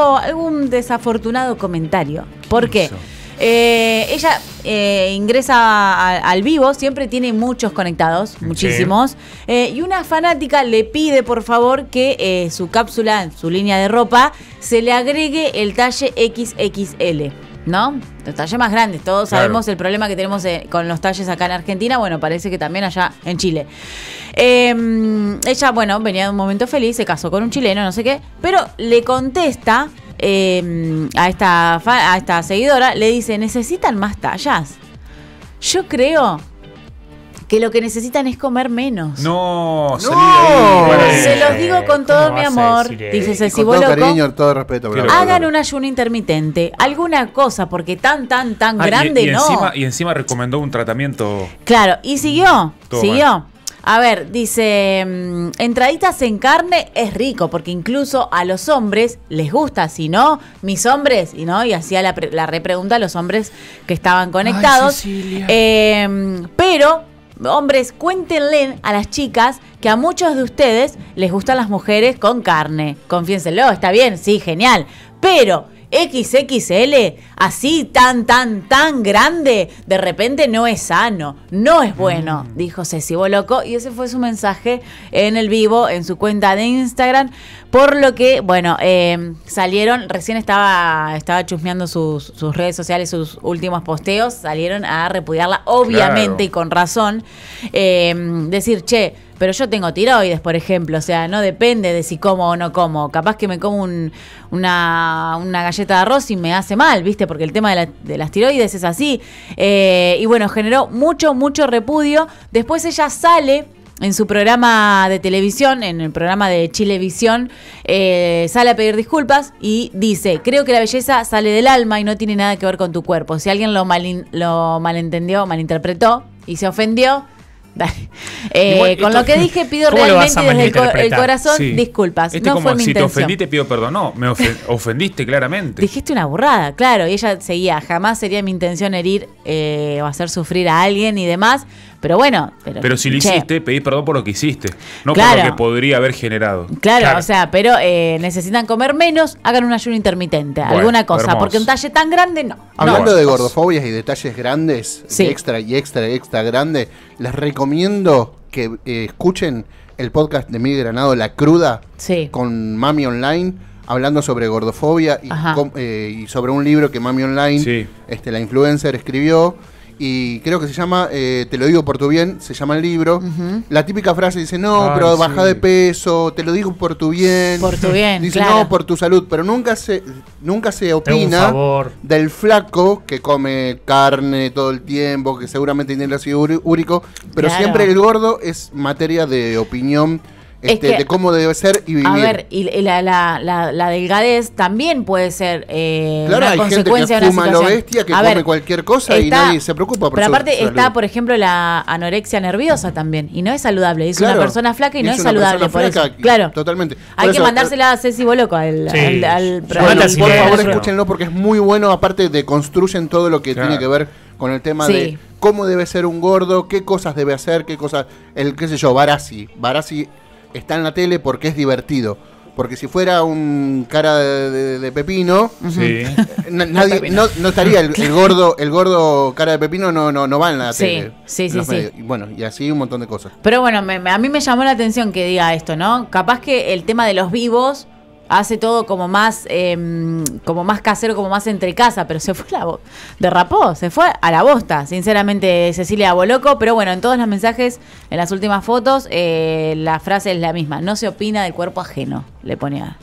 algún desafortunado comentario. ¿Por qué? Eh, ella eh, ingresa al vivo, siempre tiene muchos conectados, muchísimos. Eh, y una fanática le pide, por favor, que su cápsula, su línea de ropa, se le agregue el talle XXL. ¿No? Los talles más grandes. Todos sabemos el problema que tenemos con los talles acá en Argentina. Bueno, parece que también allá en Chile. Em, ella, bueno, venía de un momento feliz, se casó con un chileno, no sé qué, pero le contesta em, a, esta esta seguidora, le dice, necesitan más tallas. Yo creo que lo que necesitan es comer menos. No, se los digo con todo mi amor. Dice Ceci vos Todo cariño, todo respeto. hagan un ayuno intermitente, alguna cosa, porque tan, tan, tan ah, grande y, no. Encima, y encima recomendó un tratamiento. Claro, y siguió, siguió. A ver, dice, mm, entraditas en carne es rico, porque incluso a los hombres les gusta, si no, mis hombres, y no, y hacía la, repregunta a los hombres que estaban conectados. Em, pero, hombres, cuéntenle a las chicas que a muchos de ustedes les gustan las mujeres con carne. Confiénselo, está bien, sí, genial. Pero XXL, así tan, tan, tan grande, de repente no es sano, no es bueno, mm. dijo Ceci loco Y ese fue su mensaje en el vivo, en su cuenta de Instagram. Por lo que, bueno, em, salieron, recién estaba, estaba chusmeando sus, redes sociales, sus últimos posteos, salieron a repudiarla, obviamente, y con razón. Em, decir, che, pero yo tengo tiroides, por ejemplo, o sea, no depende de si como o no como. Capaz que me como un, una, galleta de arroz y me hace mal, ¿viste? Porque el tema de, las tiroides es así. Eh, y bueno, generó mucho, mucho repudio. Después ella sale en su programa de televisión, en el programa de Chilevisión, eh, sale a pedir disculpas y dice, creo que la belleza sale del alma y no tiene nada que ver con tu cuerpo. Si alguien lo, lo malentendió, malinterpretó y se ofendió, Eh, con lo que dije, pido realmente desde el, corazón este disculpas. no fue mi si te ofendí, te pido perdón. No, me ofendiste claramente. Dijiste una burrada, claro. Y ella seguía. Jamás sería mi intención herir eh, o hacer sufrir a alguien y demás. Pero bueno. Pero, si lo hiciste, pedí perdón por lo que hiciste, no por lo que podría haber generado. Claro, o sea, pero eh, necesitan comer menos, hagan un ayuno intermitente, alguna cosa, porque un talle tan grande no. Hablando de gordofobias y detalles grandes, extra y extra, extra grande, les recomiendo que eh, escuchen el podcast de mi granado La Cruda con Mami Online hablando sobre gordofobia y, eh, y, sobre un libro que Mami Online, este, la influencer, escribió y creo que se llama, eh, te lo digo por tu bien, se llama el libro. La típica frase dice, no, pero baja de peso, te lo digo por tu bien. Por tu bien. Dice, no, por tu salud, pero nunca se, nunca se opina del flaco que come carne todo el tiempo, que seguramente tiene el ácido úrico, pero siempre el gordo es materia de opinión este, de cómo debe ser y vivir. A ver, y la, delgadez también puede ser eh, claro, una hay consecuencia gente que fuma bestia, que come cualquier cosa y nadie se preocupa por Pero aparte está, por ejemplo, la anorexia nerviosa también, y no es saludable. Es una persona flaca y, no es, saludable. Por claro. Totalmente. hay que mandársela a Ceci Boloco al, por favor, escúchenlo porque es muy bueno, aparte de construyen todo lo que tiene que ver con el tema de cómo debe ser un gordo, qué cosas debe hacer, qué cosas, el qué sé yo, Barassi. Barassi está en la tele porque es divertido. Porque si fuera un cara de, pepino, sí. no, estaría el, gordo, el gordo cara de pepino no, no, no va en la tele. Sí, sí, sí. bueno, y así un montón de cosas. Pero bueno, a mí me llamó la atención que diga esto, ¿no? Capaz que el tema de los vivos hace todo como más, em, como más casero, como más entre casa, pero se fue la derrapó, se fue a la bosta, sinceramente, Cecilia Boloco, pero bueno, en todos los mensajes, en las últimas fotos, eh, la frase es la misma, no se opina del cuerpo ajeno, le ponía.